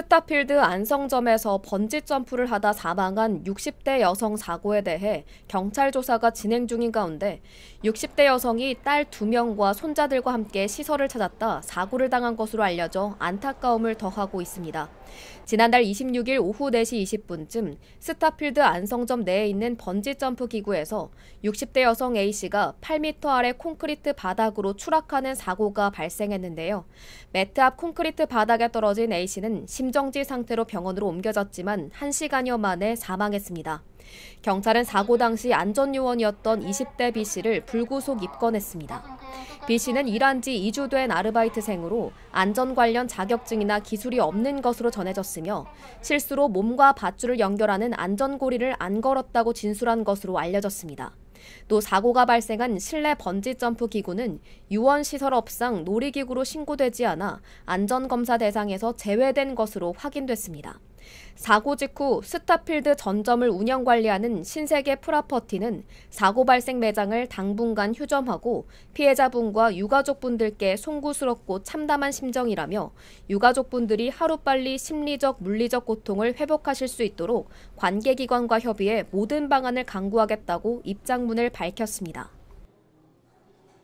스타필드 안성점에서 번지점프를 하다 사망한 60대 여성 사고에 대해 경찰 조사가 진행 중인 가운데 60대 여성이 딸 2명과 손자들과 함께 시설을 찾았다 사고를 당한 것으로 알려져 안타까움을 더하고 있습니다. 지난달 26일 오후 4시 20분쯤 스타필드 안성점 내에 있는 번지점프 기구에서 60대 여성 A씨가 8m 아래 콘크리트 바닥으로 추락하는 사고가 발생했는데요. 매트 앞 콘크리트 바닥에 떨어진 A씨는 심정지 상태로 병원으로 옮겨졌지만 1시간여 만에 사망했습니다. 경찰은 사고 당시 안전요원이었던 20대 B씨를 불구속 입건했습니다. B씨는 일한 지 2주 된 아르바이트생으로 안전 관련 자격증이나 기술이 없는 것으로 전해졌으며 실수로 몸과 밧줄을 연결하는 안전고리를 안 걸었다고 진술한 것으로 알려졌습니다. 또 사고가 발생한 실내 번지점프 기구는 유원시설업상 놀이기구로 신고되지 않아 안전검사 대상에서 제외된 것으로 확인됐습니다. 사고 직후 스타필드 전점을 운영 관리하는 신세계 프라퍼티는 사고 발생 매장을 당분간 휴점하고 피해자분과 유가족분들께 송구스럽고 참담한 심정이라며 유가족분들이 하루빨리 심리적, 물리적 고통을 회복하실 수 있도록 관계기관과 협의해 모든 방안을 강구하겠다고 입장문을 밝혔습니다.